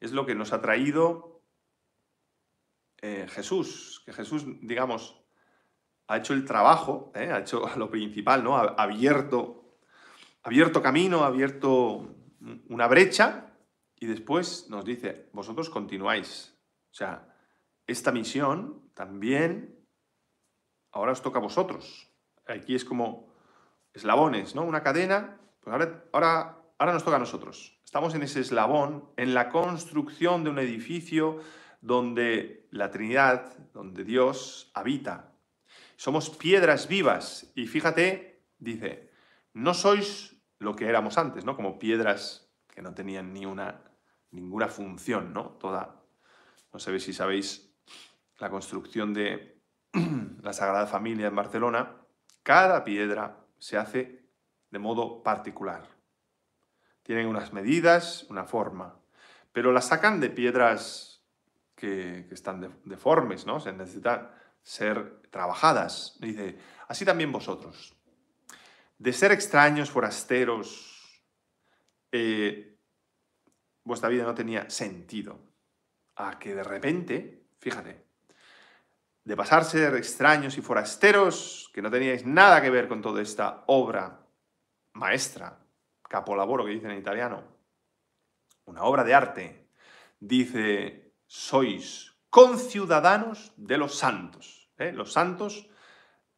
es lo que nos ha traído eh, Jesús, que Jesús, digamos, ha hecho el trabajo, eh, ha hecho lo principal, ¿no? Ha abierto, abierto camino, ha abierto una brecha y después nos dice, vosotros continuáis. O sea, esta misión también ahora os toca a vosotros. Aquí es como eslabones, ¿no? Una cadena, pues ahora, ahora nos toca a nosotros. Estamos en ese eslabón, en la construcción de un edificio donde la Trinidad, donde Dios habita. Somos piedras vivas y fíjate, dice, no sois lo que éramos antes, ¿no? Como piedras que no tenían ni una ninguna función, ¿no? Toda no sé si sabéis la construcción de la Sagrada Familia en Barcelona, cada piedra se hace de modo particular. Tienen unas medidas, una forma, pero las sacan de piedras que, están deformes, ¿no? Se necesitan ser trabajadas. dice, así también vosotros. De ser extraños, forasteros, eh, vuestra vida no tenía sentido. A que de repente, fíjate, de pasar ser extraños y forasteros, que no teníais nada que ver con toda esta obra maestra capolavoro que dicen en italiano, una obra de arte, dice, sois conciudadanos de los santos. ¿eh? Los santos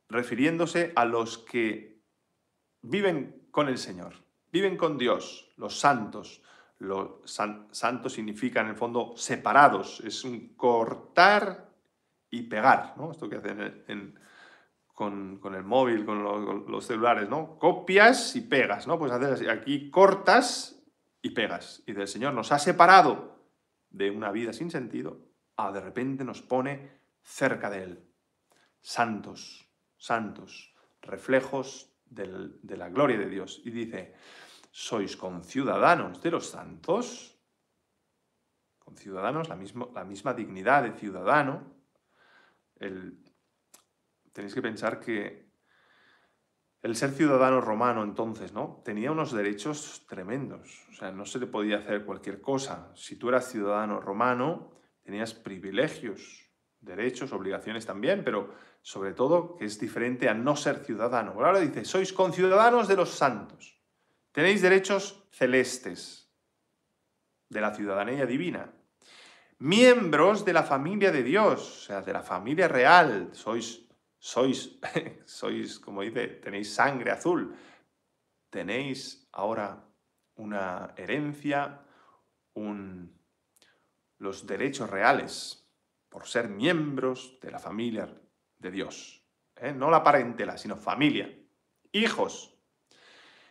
refiriéndose a los que viven con el Señor, viven con Dios, los santos. Los santos significa en el fondo separados, es un cortar y pegar, ¿no? Esto que hacen en con, el móvil, con, los celulares, ¿no? Copias y pegas, ¿no? Pues haces aquí cortas y pegas. Y del Señor nos ha separado de una vida sin sentido, a ah, de repente nos pone cerca de Él. Santos, santos, reflejos de la gloria de Dios. Y dice, sois conciudadanos de los santos, con ciudadanos la, la misma dignidad de ciudadano, el tenéis que pensar que el ser ciudadano romano entonces, ¿no? Tenía unos derechos tremendos, o sea, no se le podía hacer cualquier cosa. Si tú eras ciudadano romano, tenías privilegios, derechos, obligaciones también, pero sobre todo que es diferente a no ser ciudadano. Ahora dice, sois conciudadanos de los santos, tenéis derechos celestes de la ciudadanía divina, miembros de la familia de Dios, o sea, de la familia real, sois sois, sois, como dice, tenéis sangre azul, tenéis ahora una herencia, los derechos reales por ser miembros de la familia de Dios. ¿eh? No la parentela, sino familia. Hijos,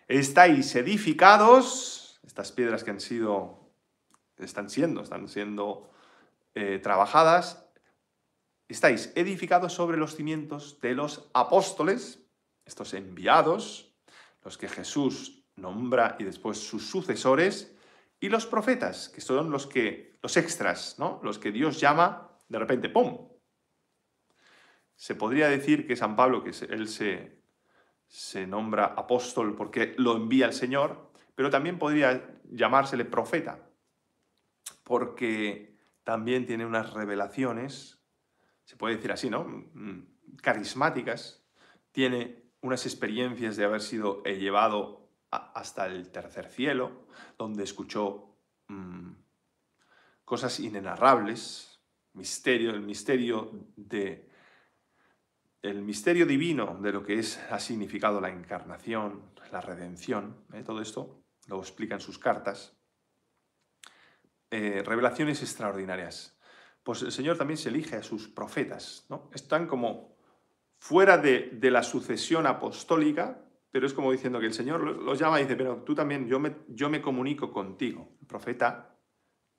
estáis edificados, estas piedras que han sido, están siendo, están siendo eh, trabajadas estáis edificados sobre los cimientos de los apóstoles, estos enviados, los que Jesús nombra y después sus sucesores, y los profetas, que son los que los extras, ¿no? Los que Dios llama de repente, ¡pum! Se podría decir que San Pablo, que él se, se nombra apóstol porque lo envía el Señor, pero también podría llamársele profeta, porque también tiene unas revelaciones se puede decir así, ¿no? Mm, carismáticas, tiene unas experiencias de haber sido eh, llevado hasta el tercer cielo, donde escuchó mm, cosas inenarrables, misterio, el misterio de el misterio divino de lo que es, ha significado la encarnación, la redención, ¿eh? todo esto lo explica en sus cartas. Eh, revelaciones extraordinarias pues el Señor también se elige a sus profetas, ¿no? Están como fuera de, la sucesión apostólica, pero es como diciendo que el Señor los llama y dice, pero tú también, yo me, yo me comunico contigo. El profeta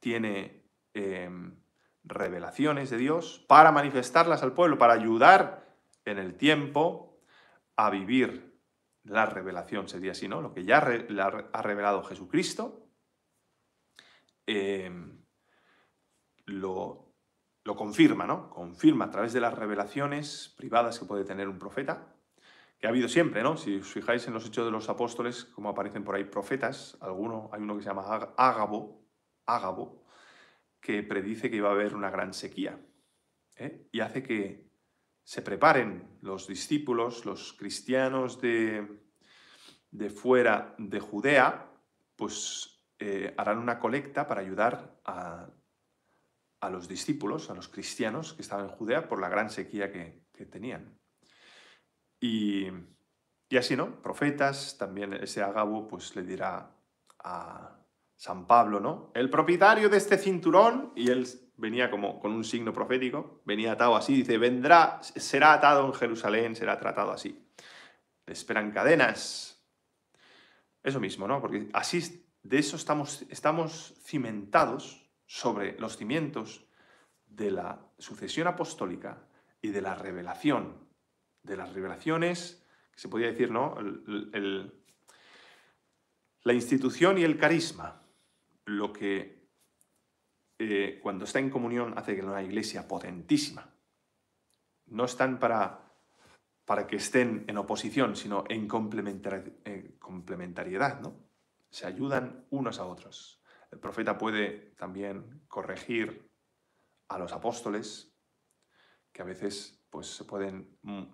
tiene em, revelaciones de Dios para manifestarlas al pueblo, para ayudar en el tiempo a vivir la revelación, sería así, ¿no? Lo que ya ha revelado Jesucristo, em, lo lo confirma, ¿no? Confirma a través de las revelaciones privadas que puede tener un profeta, que ha habido siempre, ¿no? Si os fijáis en los hechos de los apóstoles, como aparecen por ahí profetas, alguno, hay uno que se llama Ágabo, Ágabo, que predice que iba a haber una gran sequía, ¿eh? y hace que se preparen los discípulos, los cristianos de, fuera de Judea, pues eh, harán una colecta para ayudar a a los discípulos, a los cristianos que estaban en Judea por la gran sequía que, tenían. Y, así, ¿no? Profetas, también ese Agabo pues le dirá a San Pablo, ¿no? El propietario de este cinturón, y él venía como con un signo profético, venía atado así, dice, vendrá, será atado en Jerusalén, será tratado así. Le esperan cadenas. Eso mismo, ¿no? Porque así, de eso estamos, estamos cimentados sobre los cimientos de la sucesión apostólica y de la revelación, de las revelaciones, que se podría decir, ¿no? la institución y el carisma, lo que eh, cuando está en comunión hace que una iglesia potentísima. No están para, que estén en oposición, sino en, complementariedad, ¿no? Se ayudan unos a otros. El profeta puede también corregir a los apóstoles, que a veces pues, se pueden, mm,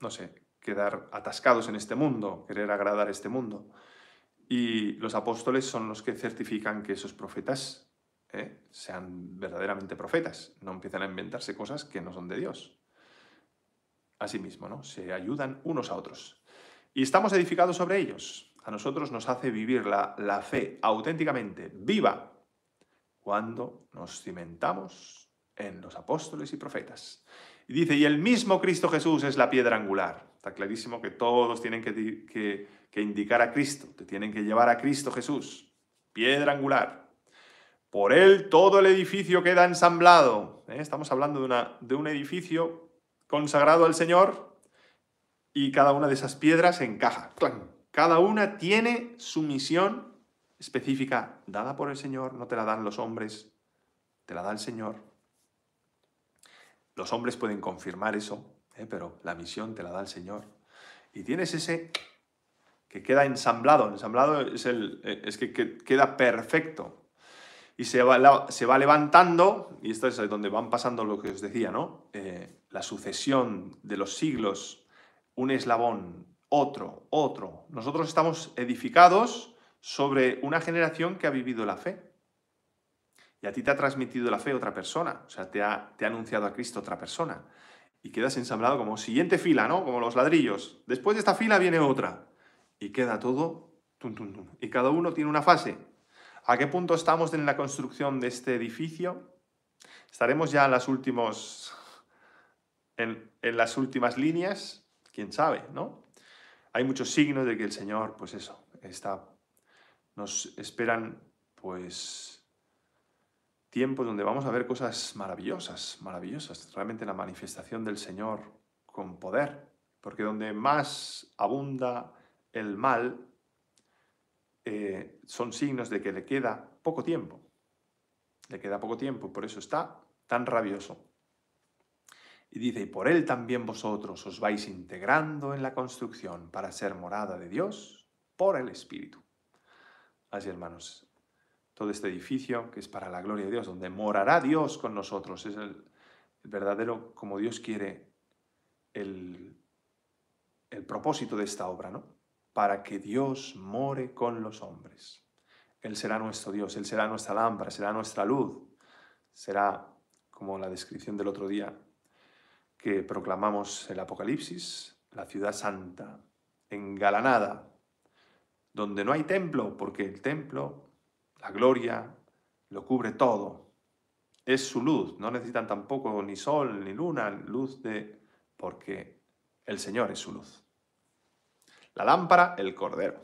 no sé, quedar atascados en este mundo, querer agradar este mundo. Y los apóstoles son los que certifican que esos profetas ¿eh? sean verdaderamente profetas, no empiezan a inventarse cosas que no son de Dios. Asimismo, ¿no? Se ayudan unos a otros. Y estamos edificados sobre ellos a nosotros nos hace vivir la, fe auténticamente viva cuando nos cimentamos en los apóstoles y profetas. Y dice, y el mismo Cristo Jesús es la piedra angular. Está clarísimo que todos tienen que, indicar a Cristo, te tienen que llevar a Cristo Jesús, piedra angular. Por él todo el edificio queda ensamblado. ¿eh? Estamos hablando de, de un edificio consagrado al Señor y cada una de esas piedras encaja. ¡Clan! Cada una tiene su misión específica dada por el Señor, no te la dan los hombres, te la da el Señor. Los hombres pueden confirmar eso, ¿eh? pero la misión te la da el Señor. Y tienes ese que queda ensamblado, ensamblado es, el, eh, es que, queda perfecto. Y se va, se va, levantando, y esto es donde van pasando lo que os decía, ¿no? Eh, la sucesión de los siglos, un eslabón otro, otro. Nosotros estamos edificados sobre una generación que ha vivido la fe. Y a ti te ha transmitido la fe otra persona, o sea, te ha, anunciado a Cristo otra persona. Y quedas ensamblado como siguiente fila, ¿no? Como los ladrillos. Después de esta fila viene otra. Y queda todo. Y cada uno tiene una fase. ¿A qué punto estamos en la construcción de este edificio? ¿Estaremos ya en las, últimos, en las últimas líneas? ¿Quién sabe, no? hay muchos signos de que el Señor, pues eso, está, nos esperan, pues, tiempos donde vamos a ver cosas maravillosas, maravillosas, realmente la manifestación del Señor con poder, porque donde más abunda el mal, eh, son signos de que le queda poco tiempo, le queda poco tiempo, por eso está tan rabioso. Y dice, y por él también vosotros os vais integrando en la construcción para ser morada de Dios por el Espíritu. Así, hermanos, todo este edificio que es para la gloria de Dios, donde morará Dios con nosotros, es el, verdadero, como Dios quiere, el, el propósito de esta obra, ¿no? Para que Dios more con los hombres. Él será nuestro Dios, Él será nuestra lámpara, será nuestra luz, será, como la descripción del otro día, que proclamamos el Apocalipsis, la ciudad santa, engalanada, donde no hay templo, porque el templo, la gloria, lo cubre todo. Es su luz, no necesitan tampoco ni sol ni luna, luz de... porque el Señor es su luz. La lámpara, el Cordero.